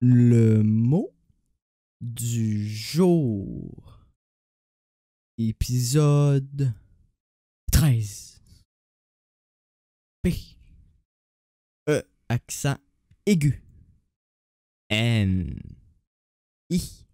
le mot du jour. Épisode 13. P. E. Accent aigu. N. I.